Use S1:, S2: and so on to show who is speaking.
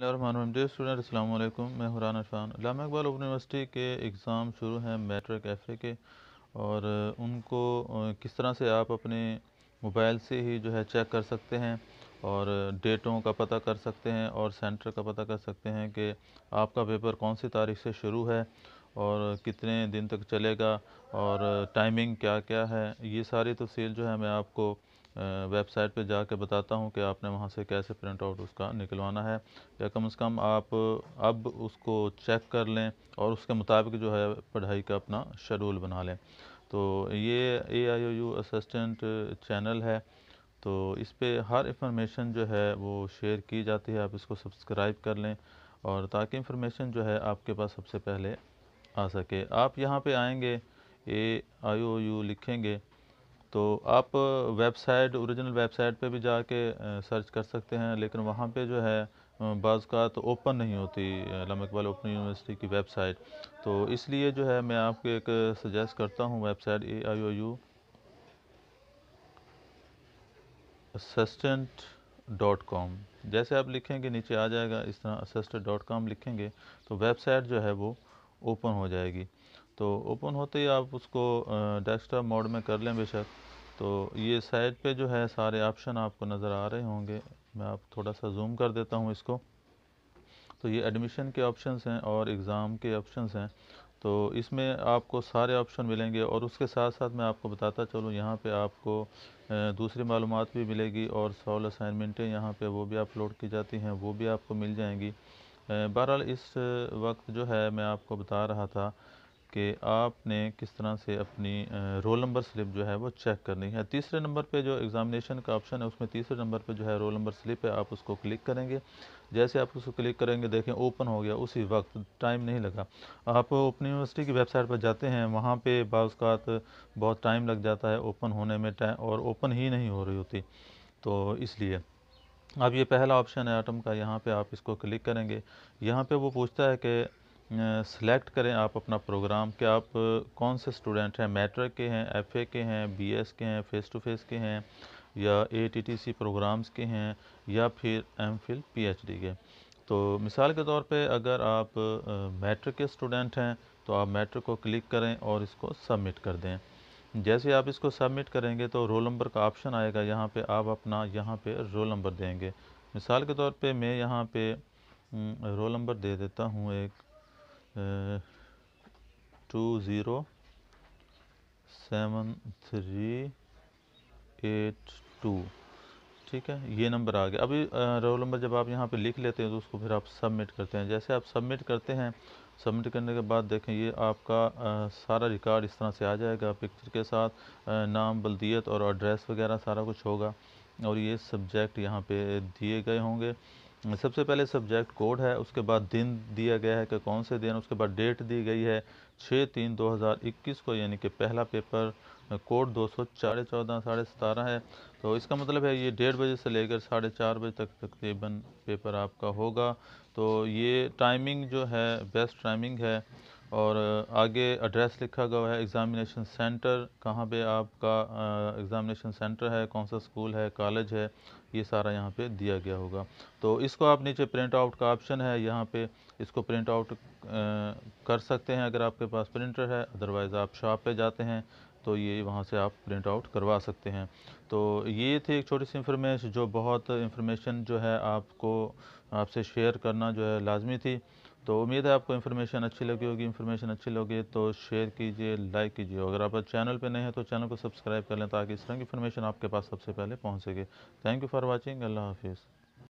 S1: student Allama मैं Huran Arfan Allama Iqbal open university के exam शुरू हैं मेट्रो कैफ़े के और उनको किस तरह से आप अपने मोबाइल से ही जो है चेक कर सकते हैं और डेटों का पता कर सकते हैं और सेंटर का पता कर सकते हैं कि आपका पेपर कौन सी तारीख से शुरू है और कितने दिन तक चलेगा और टाइमिंग क्या क्या है ये सारी तफसील तो जो है मैं आपको वेबसाइट पे जाके बताता हूँ कि आपने वहाँ से कैसे प्रिंट आउट उसका निकलवाना है या कम से कम आप अब उसको चेक कर लें और उसके मुताबिक जो है पढ़ाई का अपना शेड्यूल बना लें तो ये A I O U assistant channel है तो इस पर हर इंफॉर्मेशन जो है वो शेयर की जाती है आप इसको सब्सक्राइब कर लें और ताकि इंफॉर्मेशन जो है आपके पास सबसे पहले आ सके आप यहाँ पे आएंगे ए आई ओ यू लिखेंगे तो आप वेबसाइट ओरिजिनल वेबसाइट पे भी जाके सर्च कर सकते हैं लेकिन वहाँ पे जो है बाज़ का तो ओपन नहीं होती लामा इकबाल ओपन यूनिवर्सिटी की वेबसाइट तो इसलिए जो है मैं आपको एक सजेस्ट करता हूँ website A I O U assistant dot com जैसे आप लिखेंगे नीचे आ जाएगा इस तरह असिस्टेंट डॉट कॉम लिखेंगे तो वेबसाइट जो है वो ओपन हो जाएगी तो ओपन होते ही आप उसको डेस्कटॉप मोड में कर लें बेशक तो ये साइड पे जो है सारे ऑप्शन आपको नज़र आ रहे होंगे मैं आप थोड़ा सा जूम कर देता हूँ इसको तो ये एडमिशन के ऑप्शन हैं और एग्ज़ाम के ऑप्शन हैं तो इसमें आपको सारे ऑप्शन मिलेंगे और उसके साथ साथ मैं आपको बताता चलूँ यहाँ पे आपको दूसरी मालूम भी मिलेगी और सॉल असाइनमेंटें यहाँ पे वो भी अपलोड की जाती हैं वो भी आपको मिल जाएंगी बहरहाल इस वक्त जो है मैं आपको बता रहा था कि आपने किस तरह से अपनी रोल नंबर स्लिप जो है वो चेक करनी है तीसरे नंबर पे जो एग्ज़ामिनेशन का ऑप्शन है उसमें तीसरे नंबर पे जो है रोल नंबर स्लिप है आप उसको क्लिक करेंगे जैसे आप उसको क्लिक करेंगे देखें ओपन हो गया उसी वक्त टाइम नहीं लगा आप ओपन यूनिवर्सिटी की वेबसाइट पर जाते हैं वहाँ पर बात बहुत टाइम लग जाता है ओपन होने में टाइम और ओपन ही नहीं हो रही होती तो इसलिए अब ये पहला ऑप्शन है आटम का यहाँ पे आप इसको क्लिक करेंगे यहाँ पे वो पूछता है कि सेलेक्ट करें आप अपना प्रोग्राम कि आप कौन से स्टूडेंट हैं मैट्रिक के हैं एफए के हैं बीएस के हैं फ़ेस टू फ़ेस के हैं या एटीटीसी प्रोग्राम्स के हैं या फिर एमफिल पीएचडी के तो मिसाल के तौर पे अगर आप मैट्रिक के स्टूडेंट हैं तो आप मैट्रिक को क्लिक करें और इसको सबमिट कर दें जैसे आप इसको सबमिट करेंगे तो रोल नंबर का ऑप्शन आएगा यहाँ पे आप अपना यहाँ पे रोल नंबर देंगे मिसाल के तौर पे मैं यहाँ पे रोल हम्म, नंबर दे देता हूँ एक two zero seven three eight two ठीक है ये नंबर आ गया अभी रोल नंबर जब आप यहाँ पे लिख लेते हैं तो उसको फिर आप सबमिट करते हैं जैसे आप सबमिट करते हैं सबमिट करने के बाद देखें ये आपका आ, सारा रिकॉर्ड इस तरह से आ जाएगा पिक्चर के साथ आ, नाम बल्दियत और एड्रेस वगैरह सारा कुछ होगा और ये सब्जेक्ट यहाँ पे दिए गए होंगे सबसे पहले सब्जेक्ट कोड है उसके बाद दिन दिया गया है कि कौन से दिन उसके बाद डेट दी गई है छः तीन दो हज़ार इक्कीस को यानी कि पहला पेपर कोड दो सौ साढ़े चौदह साढ़े सतारह है तो इसका मतलब है ये डेढ़ बजे से लेकर साढ़े चार बजे तक तकरीबन पेपर आपका होगा तो ये टाइमिंग जो है बेस्ट टाइमिंग है और आगे एड्रेस लिखा गया है एग्ज़ामिनेशन सेंटर कहाँ पे आपका एग्ज़ामिनेशन सेंटर है कौन सा स्कूल है कॉलेज है ये सारा यहाँ पे दिया गया होगा तो इसको आप नीचे प्रिंट आउट का ऑप्शन है यहाँ पे इसको प्रिंट आउट कर सकते हैं अगर आपके पास प्रिंटर है अदरवाइज़ आप शॉप पे जाते हैं तो ये वहाँ से आप प्रिंट आउट करवा सकते हैं तो ये थी एक छोटी सी इन्फॉर्मेशन जो बहुत इंफॉर्मेशन जो है आपको आपसे शेयर करना जो है लाजमी थी तो उम्मीद है आपको इन्फॉर्मेशन अच्छी लगी होगी इन्फॉर्मेशन अच्छी लगी तो शेयर कीजिए लाइक कीजिए अगर आप चैनल पर नए हैं तो चैनल को सब्सक्राइब कर लें ताकि इस तरह की इन्फॉर्मेशन आपके पास सबसे पहले पहुँच सके थैंक यू फॉर वॉचिंग अल्लाह हाफिज़